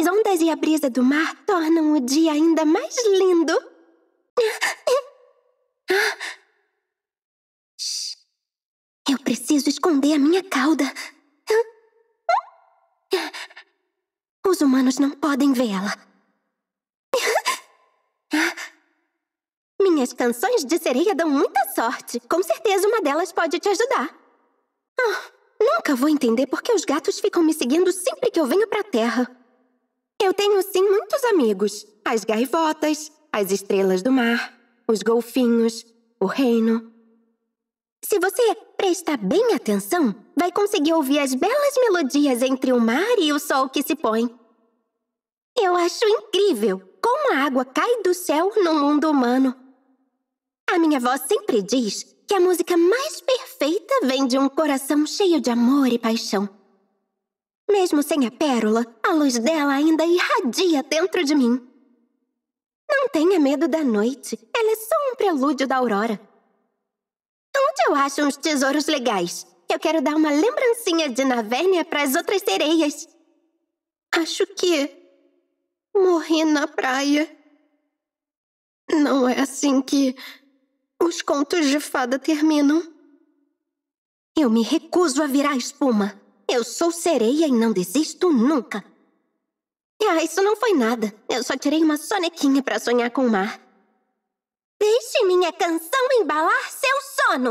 as ondas e a brisa do mar tornam o dia ainda mais lindo. Eu preciso esconder a minha cauda. Os humanos não podem vê-la. Minhas canções de sereia dão muita sorte. Com certeza uma delas pode te ajudar. Oh, nunca vou entender por que os gatos ficam me seguindo sempre que eu venho pra terra. Eu tenho sim muitos amigos: as gaivotas, as estrelas do mar, os golfinhos, o reino. Se você prestar bem atenção, vai conseguir ouvir as belas melodias entre o mar e o sol que se põe. Eu acho incrível como a água cai do céu no mundo humano. A minha avó sempre diz que a música mais perfeita vem de um coração cheio de amor e paixão. Mesmo sem a pérola, a luz dela ainda irradia dentro de mim. Não tenha medo da noite, ela é só um prelúdio da aurora. Onde eu acho uns tesouros legais? Eu quero dar uma lembrancinha de Navénia para as outras sereias. Acho que. morri na praia. Não é assim que. os contos de fada terminam. Eu me recuso a virar espuma. Eu sou sereia e não desisto nunca. Ah, isso não foi nada. Eu só tirei uma sonequinha para sonhar com o mar. Deixe minha canção embalar seu sono.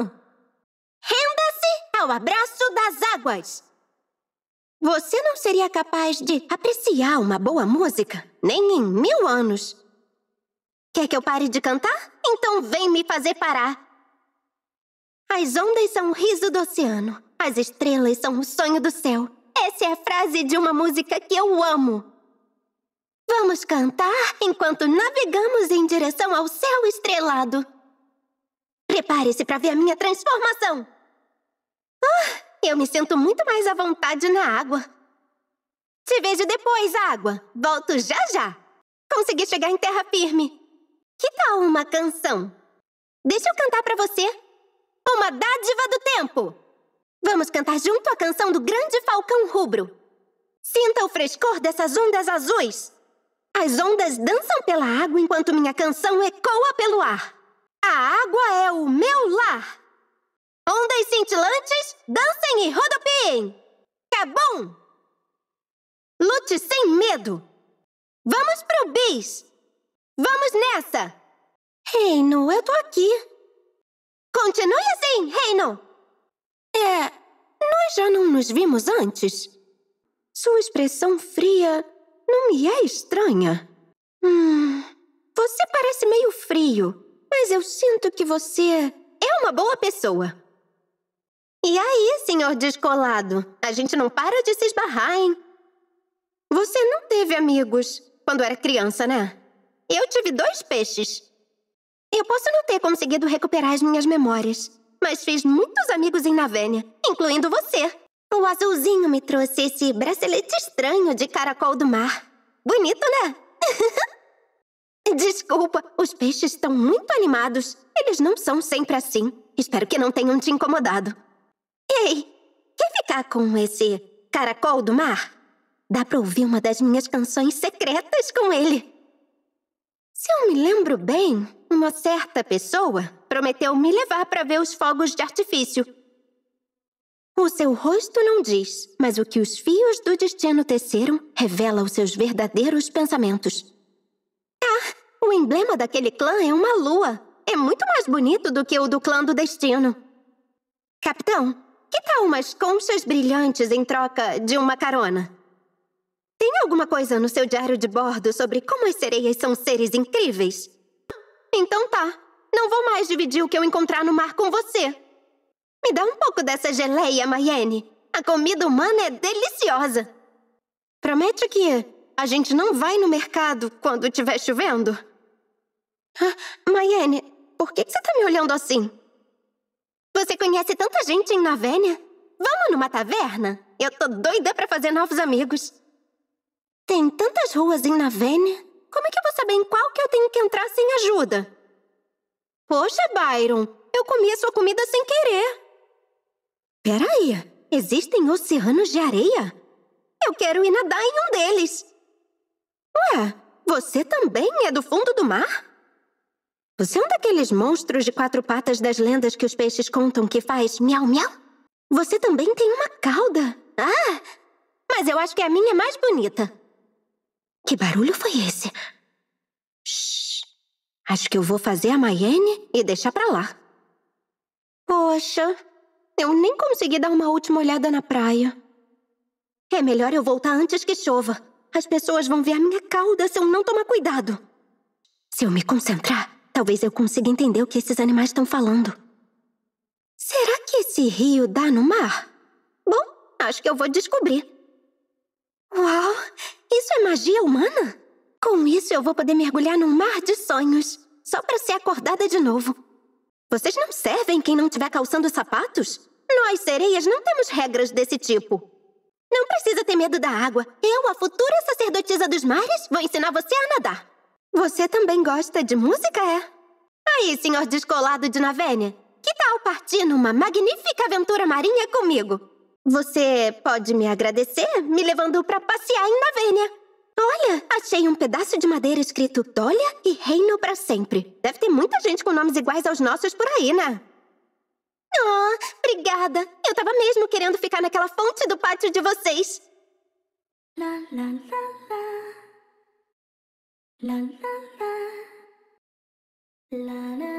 Renda-se ao abraço das águas. Você não seria capaz de apreciar uma boa música nem em mil anos. Quer que eu pare de cantar? Então vem me fazer parar. As ondas são o riso do oceano as estrelas são o sonho do céu. Essa é a frase de uma música que eu amo. Vamos cantar enquanto navegamos em direção ao céu estrelado. Prepare-se para ver a minha transformação! Ah, eu me sinto muito mais à vontade na água. Te vejo depois, água. Volto já já. Consegui chegar em terra firme. Que tal uma canção? Deixa eu cantar para você. Uma dádiva do tempo! Vamos cantar junto a canção do grande falcão rubro. Sinta o frescor dessas ondas azuis. As ondas dançam pela água enquanto minha canção ecoa pelo ar. A água é o meu lar. Ondas cintilantes, dancem e rodopiem. É bom. Lute sem medo. Vamos pro bis. Vamos nessa. Reino, eu tô aqui. Continue assim, Reino. É. Nós já não nos vimos antes. Sua expressão fria não me é estranha. Hum. Você parece meio frio, mas eu sinto que você é uma boa pessoa. E aí, senhor descolado? A gente não para de se esbarrar, hein? Você não teve amigos quando era criança, né? Eu tive dois peixes. Eu posso não ter conseguido recuperar as minhas memórias, mas fez muitos amigos em Navénia, incluindo você. O azulzinho me trouxe esse bracelete estranho de caracol do mar. Bonito, né? Desculpa, os peixes estão muito animados. Eles não são sempre assim. Espero que não tenham te incomodado. Ei, quer ficar com esse caracol do mar? Dá pra ouvir uma das minhas canções secretas com ele. Se eu me lembro bem, uma certa pessoa prometeu me levar para ver os fogos de artifício. O seu rosto não diz, mas o que os fios do destino teceram revela os seus verdadeiros pensamentos. Ah, o emblema daquele clã é uma lua. É muito mais bonito do que o do clã do destino. Capitão, que tal umas conchas brilhantes em troca de uma carona? Tem alguma coisa no seu diário de bordo sobre como as sereias são seres incríveis? Então tá. Não vou mais dividir o que eu encontrar no mar com você. Me dá um pouco dessa geleia, Mayenne. A comida humana é deliciosa. Promete que a gente não vai no mercado quando estiver chovendo? Ah, Mayenne, por que você tá me olhando assim? Você conhece tanta gente em Novénia? Vamos numa taverna? Eu tô doida pra fazer novos amigos. Tem tantas ruas em Navene. Como é que eu vou saber em qual que eu tenho que entrar sem ajuda? Poxa, Byron, eu comi a sua comida sem querer. Peraí, existem oceanos de areia? Eu quero ir nadar em um deles. Ué, você também é do fundo do mar? Você é um daqueles monstros de quatro patas das lendas que os peixes contam que faz miau-miau? Você também tem uma cauda. Ah, mas eu acho que é a minha é mais bonita. Que barulho foi esse? Shhh. Acho que eu vou fazer a Mayenne e deixar pra lá. Poxa, eu nem consegui dar uma última olhada na praia. É melhor eu voltar antes que chova. As pessoas vão ver a minha cauda se eu não tomar cuidado. Se eu me concentrar, talvez eu consiga entender o que esses animais estão falando. Será que esse rio dá no mar? Bom, acho que eu vou descobrir magia humana? Com isso eu vou poder mergulhar num mar de sonhos, só para ser acordada de novo. Vocês não servem quem não tiver calçando sapatos? Nós, sereias, não temos regras desse tipo. Não precisa ter medo da água. Eu, a futura sacerdotisa dos mares, vou ensinar você a nadar. Você também gosta de música, é? Aí, senhor descolado de Navénia, que tal partir numa magnífica aventura marinha comigo? Você pode me agradecer me levando para passear em Navénia. Olha, achei um pedaço de madeira escrito Tolia e Reino para sempre. Deve ter muita gente com nomes iguais aos nossos por aí, né? Oh, obrigada. Eu tava mesmo querendo ficar naquela fonte do pátio de vocês. La, la, la, la. La, la, la. La,